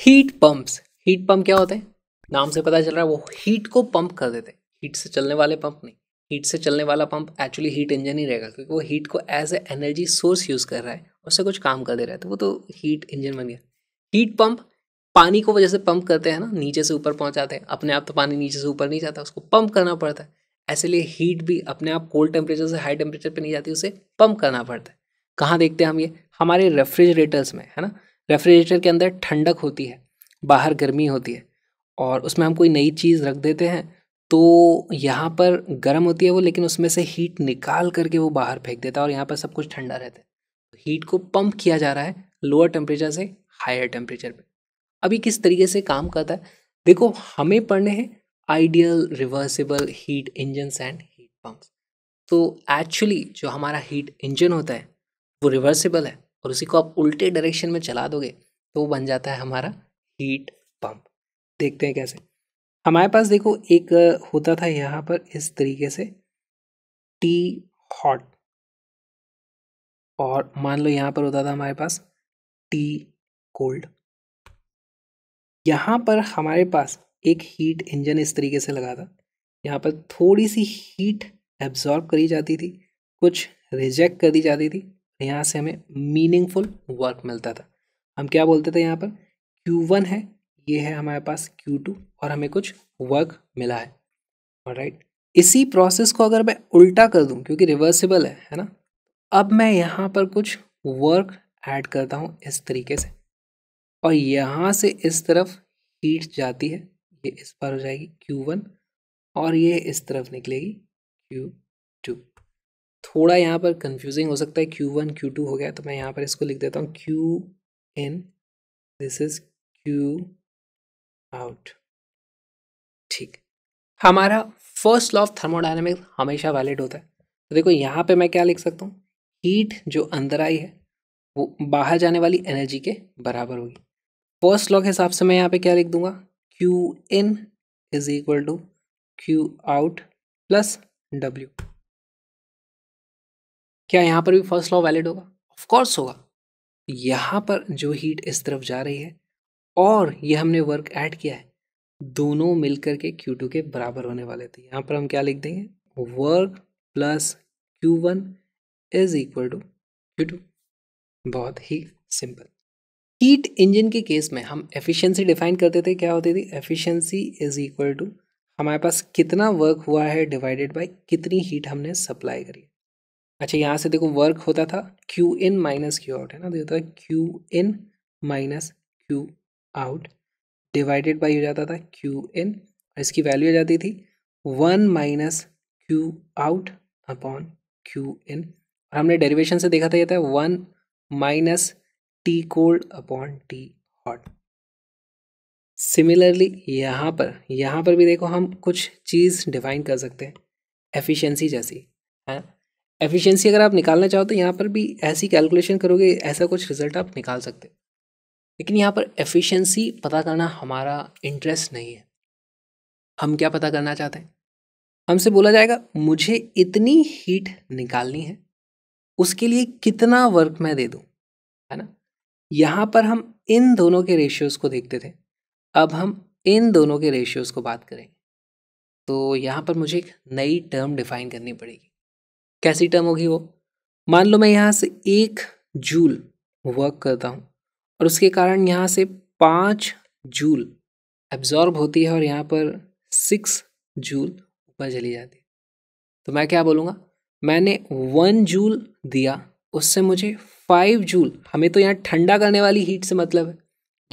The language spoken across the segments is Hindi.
हीट पंप्स हीट पंप क्या होते हैं नाम से पता चल रहा है वो हीट को पंप कर देते हैं हीट से चलने वाले पंप नहीं हीट से चलने वाला पंप एक्चुअली हीट इंजन ही रहेगा क्योंकि वो हीट को as a energy source use कर रहा है उससे कुछ काम कर दे रहा है तो वो तो हीट इंजन बन गया हीट पंप पानी को वजह से पंप करते हैं ना नीचे से ऊपर पहुंचाते हैं अपने आप तो पानी नीचे से ऊपर नहीं जाता उसको पंप करना पड़ता है ऐसे लिए हीट भी अपने आप कोल्ड टेम्परेचर से हाई टेम्परेचर पर नहीं जाती उसे पंप करना पड़ता है कहाँ देखते हैं हम ये हमारे रेफ्रिजरेटर्स में है ना रेफ्रिजरेटर के अंदर ठंडक होती है बाहर गर्मी होती है और उसमें हम कोई नई चीज़ रख देते हैं तो यहाँ पर गर्म होती है वो लेकिन उसमें से हीट निकाल करके वो बाहर फेंक देता है और यहाँ पर सब कुछ ठंडा रहता है हीट को पंप किया जा रहा है लोअर टेम्परेचर से हायर टेम्परेचर पर अभी किस तरीके से काम करता है देखो हमें पढ़ने हैं ideal reversible heat engine and heat pump तो एक्चुअली जो हमारा हीट इंजन होता है वो रिवर्सिबल है और उसी को आप उल्टे डायरेक्शन में चला दोगे तो वो बन जाता है हमारा हीट पंप देखते हैं कैसे हमारे पास देखो एक होता था यहाँ पर इस तरीके से टी हॉट और मान लो यहाँ पर होता था हमारे पास टी कोल्ड यहाँ पर हमारे पास एक हीट इंजन इस तरीके से लगा था यहाँ पर थोड़ी सी हीट एब्जॉर्ब करी जाती थी कुछ रिजेक्ट कर दी जाती थी यहाँ से हमें मीनिंगफुल वर्क मिलता था हम क्या बोलते थे यहाँ पर क्यू वन है ये है हमारे पास क्यू टू और हमें कुछ वर्क मिला है राइट इसी प्रोसेस को अगर मैं उल्टा कर दूँ क्योंकि रिवर्सिबल है है ना अब मैं यहाँ पर कुछ वर्क ऐड करता हूँ इस तरीके से और यहाँ से इस तरफ हीट जाती है ये इस पर हो जाएगी Q1 और ये इस तरफ निकलेगी Q2 थोड़ा यहाँ पर कंफ्यूजिंग हो सकता है क्यू वन क्यू टू हो गया तो मैं यहाँ पर इसको लिख देता हूँ Q in this is Q out ठीक हमारा फर्स्ट लॉ ऑफ थर्मोडाइनमिक्स हमेशा वैलिड होता है तो देखो यहाँ पे मैं क्या लिख सकता हूँ हीट जो अंदर आई है वो बाहर जाने वाली एनर्जी के बराबर होगी फर्स्ट लॉ के हिसाब से मैं यहाँ पे क्या लिख दूंगा Q in is equal to Q out plus W क्या यहाँ पर भी फर्स्ट लॉ वैलिड होगा ऑफकोर्स होगा यहाँ पर जो हीट इस तरफ जा रही है और ये हमने वर्क ऐड किया है दोनों मिलकर के Q2 के बराबर होने वाले थे यहाँ पर हम क्या लिख देंगे work plus Q1 one is equal to Q बहुत ही सिंपल हीट इंजन के केस में हम एफिशिएंसी डिफाइन करते थे क्या होती थी एफिशिएंसी इज इक्वल टू हमारे पास कितना वर्क हुआ है डिवाइडेड बाय कितनी हीट हमने सप्लाई करी अच्छा यहाँ से देखो वर्क होता था Q in minus Q out है ना तो होता Q in minus Q out divided by हो जाता था क्यू इन इसकी वैल्यू हो जाती थी one minus Q out upon Q in और हमने डेरिवेशन से देखा था यह था one minus T cold upon T hot similarly यहाँ पर यहाँ पर भी देखो हम कुछ चीज़ डिफाइन कर सकते हैं एफिशिएंसी जैसी है एफिशिएंसी अगर आप निकालना चाहो तो यहाँ पर भी ऐसी कैलकुलेशन करोगे ऐसा कुछ रिजल्ट आप निकाल सकते लेकिन यहाँ पर एफिशिएंसी पता करना हमारा इंटरेस्ट नहीं है हम क्या पता करना चाहते हैं हमसे बोला जाएगा मुझे इतनी हीट निकालनी है उसके लिए कितना वर्क मैं दे दूँ है ना यहाँ पर हम इन दोनों के रेशियोज़ को देखते थे अब हम इन दोनों के रेशियोज़ को बात करेंगे तो यहाँ पर मुझे एक नई टर्म डिफाइन करनी पड़ेगी कैसी टर्म होगी वो मान लो मैं यहाँ से एक जूल वर्क करता हूँ और उसके कारण यहाँ से पाँच जूल एब्जॉर्ब होती है और यहाँ पर सिक्स जूल ऊपर चली जाती है तो मैं क्या बोलूँगा मैंने वन जूल दिया उससे मुझे फाइव जूल हमें तो यहाँ ठंडा करने वाली हीट से मतलब है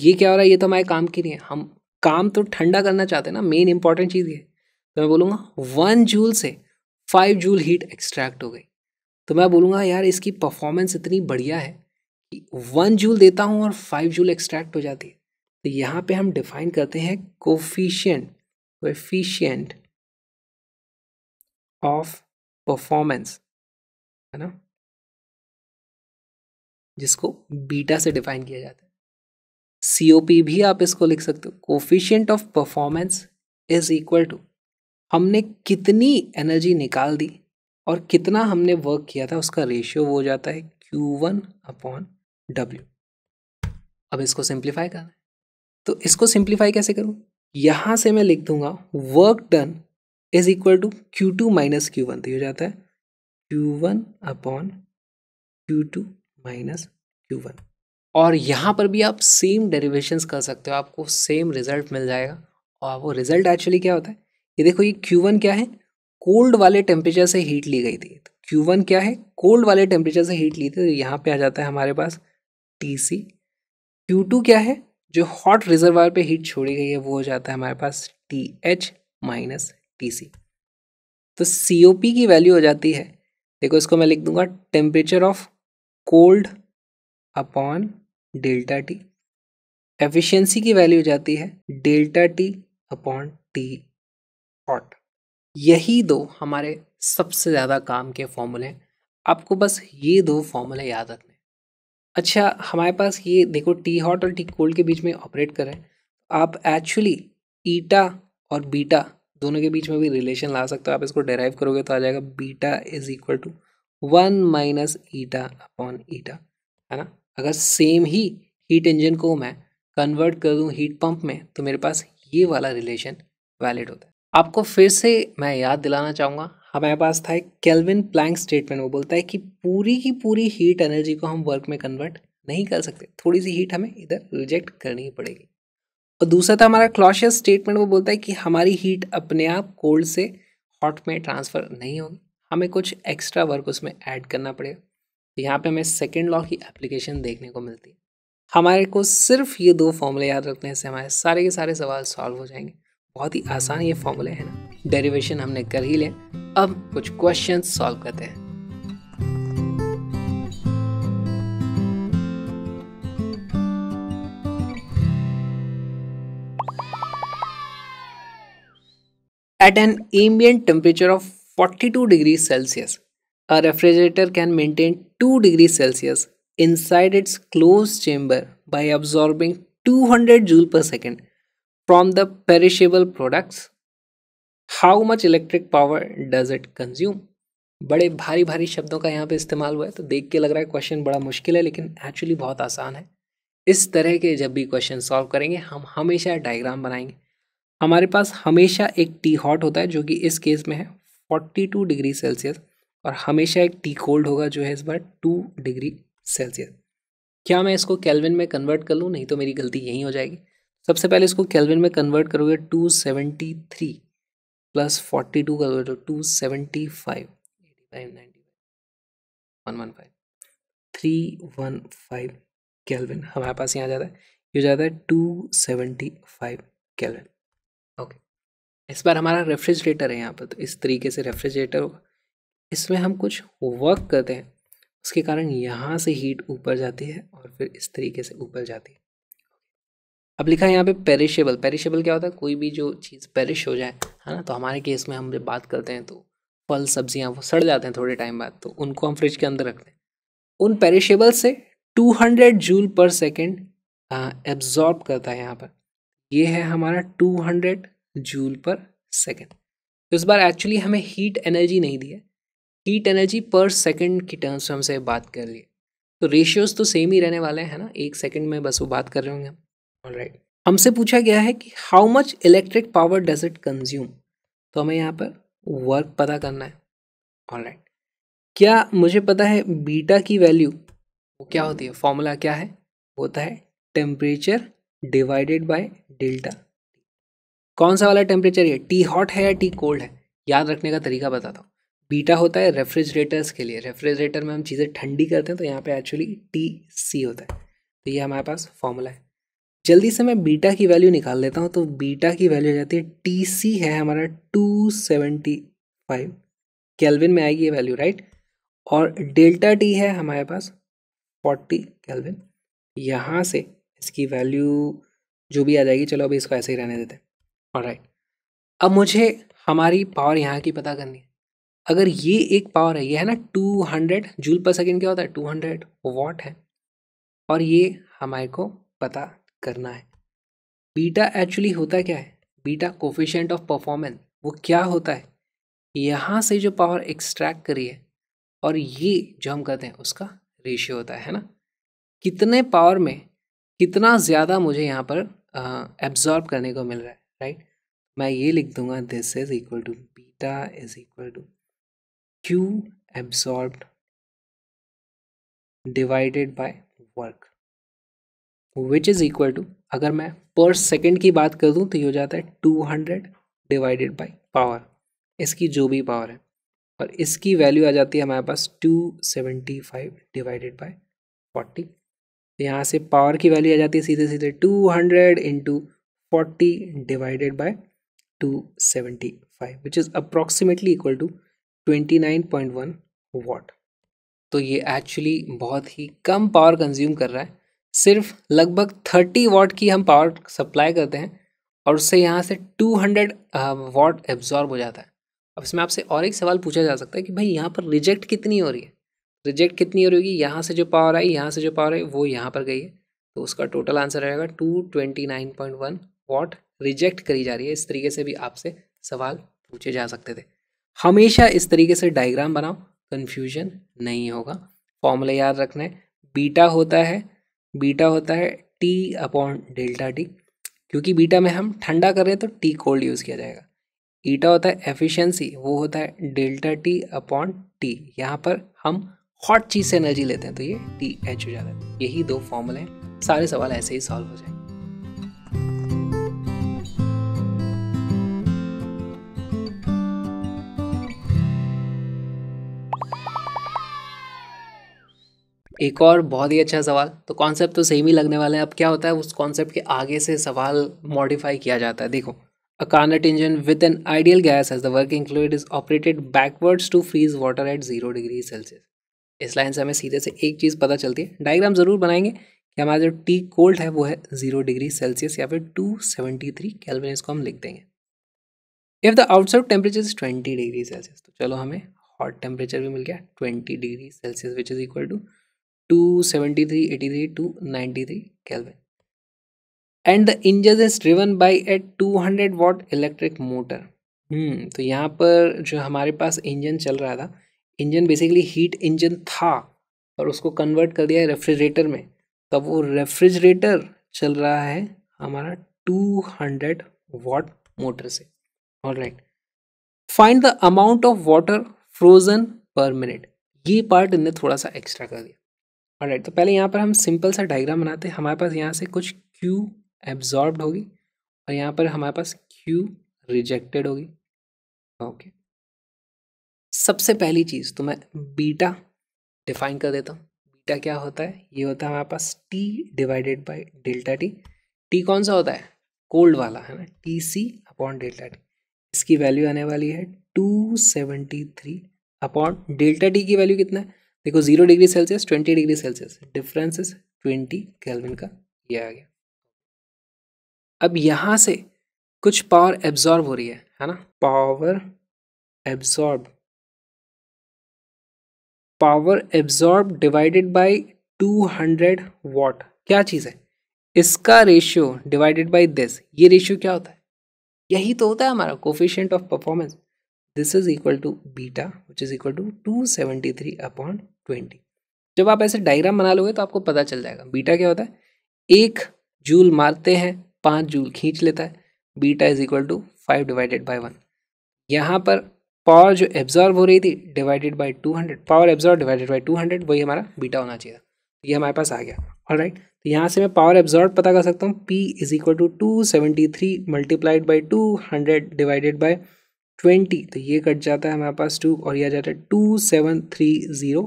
ये क्या हो रहा है ये तो हमारे काम की नहीं है हम काम तो ठंडा करना चाहते हैं ना मेन इंपॉर्टेंट चीज़ ये तो मैं बोलूँगा वन जूल से फाइव जूल हीट एक्सट्रैक्ट हो गई तो मैं बोलूँगा यार इसकी परफॉर्मेंस इतनी बढ़िया है कि वन जूल देता हूँ और फाइव जूल एक्सट्रैक्ट हो जाती है तो यहाँ पे हम डिफाइन करते हैं कोफिशियंट कोफिशियंट ऑफ परफॉर्मेंस है ना जिसको बीटा से डिफाइन किया जाता है सी भी आप इसको लिख सकते हो coefficient of performance is equal to हमने कितनी एनर्जी निकाल दी और कितना हमने वर्क किया था उसका रेशियो वो हो जाता है क्यू वन अपॉन डब्ल्यू अब इसको सिंप्लीफाई करना है तो इसको सिंप्लीफाई कैसे करूँ यहाँ से मैं लिख दूंगा work done is equal to Q two minus Q one तो ये हो जाता है Q one upon Q two minus Q one और यहाँ पर भी आप सेम डेरिवेशंस कर सकते हो आपको सेम रिजल्ट मिल जाएगा और वो रिजल्ट एक्चुअली क्या होता है ये देखो ये क्यू वन क्या है कोल्ड वाले टेम्परेचर से हीट ली गई थी क्यू वन क्या है कोल्ड वाले टेम्परेचर से हीट ली थी तो यहाँ पे आ जाता है हमारे पास टी सी क्यू टू क्या है जो हॉट रिजर्वर पे हीट छोड़ी गई है वो हो जाता है हमारे पास T H minus T C तो सी ओ पी की वैल्यू हो जाती है देखो इसको मैं लिख दूंगा temperature of cold upon delta T efficiency की वैल्यू हो जाती है delta T upon T hot यही दो हमारे सबसे ज़्यादा काम के फॉर्मूले हैं आपको बस ये दो फॉर्मूले याद रखने अच्छा हमारे पास ये देखो टी हॉट और टी कोल्ड के बीच में ऑपरेट करें आप एक्चुअली ईटा और बीटा दोनों के बीच में भी रिलेशन ला सकते हो आप इसको डेराइव करोगे तो आ जाएगा beta is equal to one minus eta upon eta है ना अगर सेम ही हीट इंजन को मैं कन्वर्ट कर दूँ हीट पंप में तो मेरे पास ये वाला रिलेशन वैलिड होता है आपको फिर से मैं याद दिलाना चाहूँगा हमारे पास था एक केल्विन प्लैंक स्टेटमेंट वो बोलता है कि पूरी की पूरी हीट एनर्जी को हम वर्क में कन्वर्ट नहीं कर सकते थोड़ी सी हीट हमें इधर रिजेक्ट करनी ही पड़ेगी और दूसरा था हमारा क्लॉशियस स्टेटमेंट वो बोलता है कि हमारी हीट अपने आप कोल्ड से हॉट में ट्रांसफ़र नहीं होगी हमें कुछ एक्स्ट्रा वर्क उसमें ऐड करना पड़ेगा तो यहाँ पर हमें सेकेंड लॉ की एप्लीकेशन देखने को मिलती है हमारे को सिर्फ ये दो फॉर्मूले याद रखने से हमारे सारे के सारे सवाल सॉल्व हो जाएंगे बहुत ही आसान ये फॉर्मूले है ना डेरिवेशन हमने कर ही ले अब कुछ क्वेश्चन सॉल्व करते हैं at an ambient temperature of 42 degree Celsius a refrigerator can maintain 2 degree Celsius inside its close chamber by absorbing 200 joule per second from the perishable products how much electric power does it consume बड़े भारी भारी शब्दों का यहाँ पे इस्तेमाल हुआ है तो देख के लग रहा है क्वेश्चन बड़ा मुश्किल है लेकिन एक्चुअली बहुत आसान है इस तरह के जब भी क्वेश्चन सॉल्व करेंगे हम हमेशा डायग्राम बनाएंगे हमारे पास हमेशा एक टी हॉट होता है जो कि इस केस में है फोर्टी टू डिग्री सेल्सियस और हमेशा एक टी कोल्ड होगा जो है इस बार टू डिग्री सेल्सियस क्या मैं इसको कैलविन में कन्वर्ट कर लूँ नहीं तो मेरी गलती यहीं हो जाएगी सबसे पहले इसको कैलविन में कन्वर्ट करोगे two seventy three plus forty two करोगे तो two seventy five eighty five ninety five one one five three one five Kelvin हमारे पास यहाँ जाता है ये जाता है two seventy five Kelvin okay इस बार हमारा रेफ्रिजरेटर है यहाँ पर तो इस तरीके से रेफ्रिजरेटर होगा इसमें हम कुछ वर्क करते हैं उसके कारण यहाँ से हीट ऊपर जाती है और फिर इस तरीके से ऊपर जाती है अब लिखा है यहाँ पे पेरिशेबल पेरिशेबल क्या होता है कोई भी जो चीज़ पेरिश हो जाए है ना तो हमारे केस में हम जब बात करते हैं तो फल सब्जियाँ वो सड़ जाते हैं थोड़े टाइम बाद तो उनको हम फ्रिज के अंदर रखते हैं उन पेरिशेबल से 200 जूल पर सेकेंड एब्जॉर्ब करता है यहाँ पर ये है हमारा 200 जूल पर सेकेंड तो इस बार एक्चुअली हमें हीट एनर्जी नहीं दी है हीट एनर्जी पर सेकेंड की टर्म्स में हमसे बात कर लिए तो रेशियोज़ तो सेम ही रहने वाले हैं ना एक सेकेंड में बस वो बात कर रहे होंगे हम ऑलराइट हमसे पूछा गया है कि how much electric power does it consume तो हमें यहाँ पर वर्क पता करना है ऑलराइट क्या मुझे पता है बीटा की वैल्यू वो क्या होती है फॉर्मूला क्या है होता है टेम्परेचर डिवाइडेड बाय डेल्टा कौन सा वाला टेम्परेचर है टी हॉट है या टी कोल्ड है याद रखने का तरीका बताता हूँ बीटा होता है रेफ्रिजरेटर्स के लिए रेफ्रिजरेटर में हम चीज़ें ठंडी करते हैं तो यहाँ पे एक्चुअली टी सी होता है तो ये हमारे पास फॉर्मूला है जल्दी से मैं बीटा की वैल्यू निकाल लेता हूँ तो बीटा की वैल्यू हो जाती है टी सी है हमारा टू सेवेंटी फाइव कैलविन में आएगी ये वैल्यू राइट और डेल्टा टी है हमारे पास फोर्टी कैलविन यहाँ से इसकी वैल्यू जो भी आ जाएगी चलो अभी इसको ऐसे ही रहने देते हैं और राइट अब मुझे हमारी पावर यहाँ की पता करनी है अगर ये एक पावर है ये है ना two hundred joule per second क्या होता है टू हंड्रेड वॉट है और ये हमारे को पता करना है बीटा एक्चुअली होता क्या है बीटा कोफिशेंट ऑफ परफॉर्मेंस वो क्या होता है यहाँ से जो पावर एक्सट्रैक्ट करी है और ये जो हम कहते हैं उसका रेशियो होता है ना कितने पावर में कितना ज़्यादा मुझे यहाँ पर एब्जॉर्ब करने को मिल रहा है राइट मैं ये लिख दूंगा this is equal to beta is equal to Q absorb divided by work which is equal to अगर मैं पर सेकेंड की बात कर दूँ तो ये हो जाता है two hundred divided by power इसकी जो भी पावर है और इसकी वैल्यू आ जाती है हमारे पास two seventy five divided by forty तो यहाँ से पावर की वैल्यू आ जाती है सीधे सीधे two hundred into forty divided by two seventy five which is approximately equal to twenty nine point one watt तो ये एक्चुअली बहुत ही कम पावर कंज्यूम कर रहा है सिर्फ लगभग थर्टी वाट की हम पावर सप्लाई करते हैं और उससे यहाँ से टू हंड्रेड वाट एब्जॉर्ब हो जाता है अब इसमें आपसे और एक सवाल पूछा जा सकता है कि भाई यहाँ पर रिजेक्ट कितनी हो रही है रिजेक्ट कितनी हो रही होगी यहाँ से जो पावर आई यहाँ से जो पावर आई वो यहाँ पर गई है तो उसका टोटल आंसर रहेगा two twenty nine point one watt reject करी जा रही है इस तरीके से भी आपसे सवाल पूछे जा सकते थे हमेशा इस तरीके से डायग्राम बनाओ कन्फ्यूजन नहीं होगा फॉर्मूला याद रखना है बीटा होता है बीटा होता है टी अपॉन डेल्टा टी क्योंकि बीटा में हम ठंडा करें तो टी कोल्ड यूज़ किया जाएगा ईटा होता है एफिशिएंसी वो होता है डेल्टा टी अपॉन टी यहाँ पर हम हॉट चीज़ से एनर्जी लेते हैं तो ये टी एच हो जाता है यही दो फॉर्मूले हैं सारे सवाल ऐसे ही सॉल्व हो जाएंगे एक और बहुत ही अच्छा सवाल तो कॉन्सेप्ट तो सेम ही लगने वाले हैं अब क्या होता है उस कॉन्सेप्ट के आगे से सवाल मॉडिफाई किया जाता है देखो a Carnot engine with an ideal gas as the working fluid is operated backwards to freeze water at zero degree Celsius इस लाइन से हमें सीधे से एक चीज़ पता चलती है डायग्राम ज़रूर बनाएंगे कि हमारा जो टी कोल्ड है वो है जीरो डिग्री सेल्सियस या फिर टू सेवेंटी थ्री कैलविन इसको हम लिख देंगे if the outside temperature is twenty degree Celsius तो चलो हमें हॉट टेम्परेचर भी मिल गया twenty degree Celsius which is equal to two seventy three eighty three two ninety three Kelvin and the engine is driven by a two hundred watt electric motor तो यहाँ पर जो हमारे पास इंजन चल रहा था इंजन बेसिकली हीट इंजन था और उसको कन्वर्ट कर दिया है रेफ्रिजरेटर में तो वो रेफ्रिजरेटर चल रहा है हमारा टू हंड्रेड वॉट मोटर से all right find the amount of water frozen per minute ये पार्ट इनने थोड़ा सा एक्स्ट्रा कर दिया और राइट तो पहले यहाँ पर हम सिंपल सा डायग्राम बनाते हैं हमारे पास यहाँ से कुछ क्यू एब्जॉर्ब होगी और यहाँ पर हमारे पास क्यू रिजेक्टेड होगी ओके सबसे पहली चीज़ तो मैं बीटा डिफाइन कर देता हूँ बीटा क्या होता है ये होता है हमारे पास T divided by delta T T कौन सा होता है कोल्ड वाला है ना T C upon delta T इसकी वैल्यू आने वाली है two seventy three upon delta T की वैल्यू कितना है देखो zero degree Celsius twenty degree Celsius differences twenty Kelvin का ये आ गया अब यहाँ से कुछ पावर एब्जॉर्ब हो रही है है ना power absorb power absorb divided by 200 watt क्या चीज़ है इसका रेशियो डिवाइडेड बाय दिस ये रेशियो क्या होता है यही तो होता है हमारा coefficient of performance this is equal to beta which is equal to two seventy three upon twenty जब आप ऐसे डायग्राम बना लोगे तो आपको पता चल जाएगा बीटा क्या होता है एक जूल मारते हैं पाँच जूल खींच लेता है beta is equal to five divided by one यहाँ पर पावर जो एब्जॉर्व हो रही थी divided by two hundred power absorb divided by two hundred वही हमारा बीटा होना चाहिए ये हमारे पास आ गया और राइट तो यहाँ से मैं पावर एब्जॉर्व पता कर सकता हूँ P is equal to two seventy three multiplied by two hundred divided by twenty तो ये कट जाता है हमारे पास टू और यह जाता है two seven three zero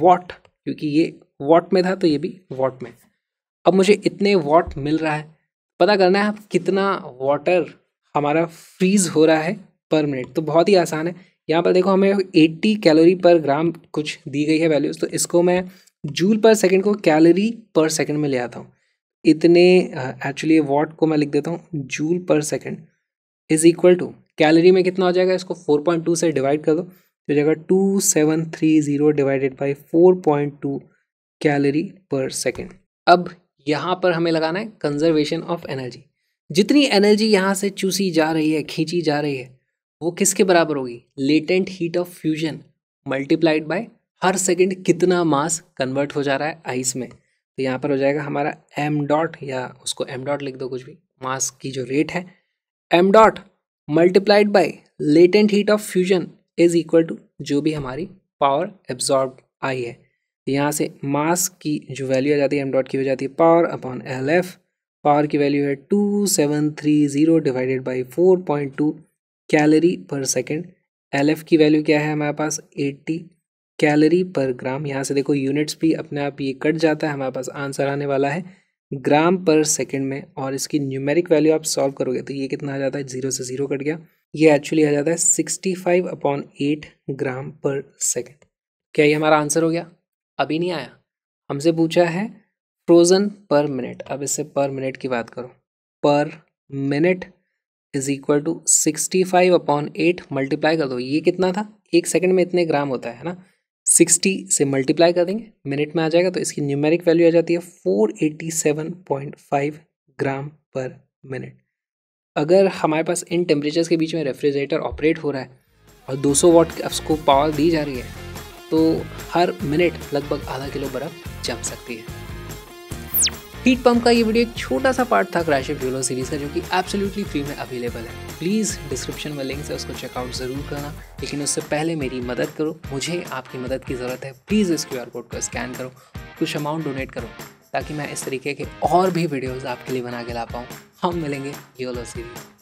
watt क्योंकि ये वॉट में था तो ये भी वॉट में अब मुझे इतने वॉट मिल रहा है पता करना है कितना वाटर हमारा फ्रीज हो रहा है पर मिनट तो बहुत ही आसान है यहाँ पर देखो हमें 80 कैलोरी पर ग्राम कुछ दी गई है वैल्यूज़ तो इसको मैं जूल पर सेकंड को कैलोरी पर सेकंड में ले आता हूँ इतने एक्चुअली वॉट को मैं लिख देता हूँ joule per second is equal to calorie में कितना हो जाएगा इसको फोर पॉइंट टू से डिवाइड कर दो तो जाएगा two seven three zero divided by four point two calorie per second अब यहाँ पर हमें लगाना है कंजर्वेशन ऑफ एनर्जी जितनी एनर्जी यहाँ से चूसी जा रही है खींची जा रही है वो किसके बराबर होगी latent heat of fusion multiplied by हर सेकंड कितना मास कन्वर्ट हो जा रहा है आइस में तो यहाँ पर हो जाएगा हमारा एम डॉट या उसको एम डॉट लिख दो कुछ भी मास की जो रेट है M dot multiplied by latent heat of fusion is equal to जो भी हमारी पावर एब्जॉर्ब आई है तो यहाँ से मास की जो वैल्यू आ जाती है एम डॉट की हो जाती है power upon L F power की वैल्यू है two seven three zero divided by four point two calorie per second L F की वैल्यू क्या है हमारे पास एट्टी कैलरी पर ग्राम यहाँ से देखो यूनिट्स भी अपने आप ये कट जाता है हमारे पास आंसर आने वाला है ग्राम पर सेकेंड में और इसकी न्यूमेरिक वैल्यू आप सॉल्व करोगे तो ये कितना आ जाता है जीरो से जीरो कट गया ये एक्चुअली आ जाता है sixty five upon eight gram per second क्या ये हमारा आंसर हो गया अभी नहीं आया हमसे पूछा है फ्रोजन पर मिनट अब इससे पर मिनट की बात करो per minute is equal to sixty five upon eight multiply कर दो ये कितना था एक सेकंड में इतने ग्राम होता है ना सिक्सटी से मल्टीप्लाई कर देंगे मिनट में आ जाएगा तो इसकी न्यूमेरिक वैल्यू आ जाती है four eighty seven point five gram per minute अगर हमारे पास इन टेम्परेचर्स के बीच में रेफ्रिजरेटर ऑपरेट हो रहा है और 200 वाट उसको पावर दी जा रही है तो हर मिनट लगभग आधा किलो बर्फ़ जम सकती है हीट पंप का ये वीडियो एक छोटा सा पार्ट था क्रैश ब्यूलो सीरीज का जो कि एब्सोल्युटली फ्री में अवेलेबल है प्लीज़ डिस्क्रिप्शन में लिंक से उसको चेकआउट ज़रूर करना लेकिन उससे पहले मेरी मदद करो मुझे आपकी मदद की ज़रूरत है प्लीज़ इस क्यू कोड को स्कैन करो कुछ अमाउंट डोनेट करो ताकि मैं इस तरीके के और भी वीडियोज़ आपके लिए बना के ला पाऊँ हम मिलेंगे योलो सीरीज़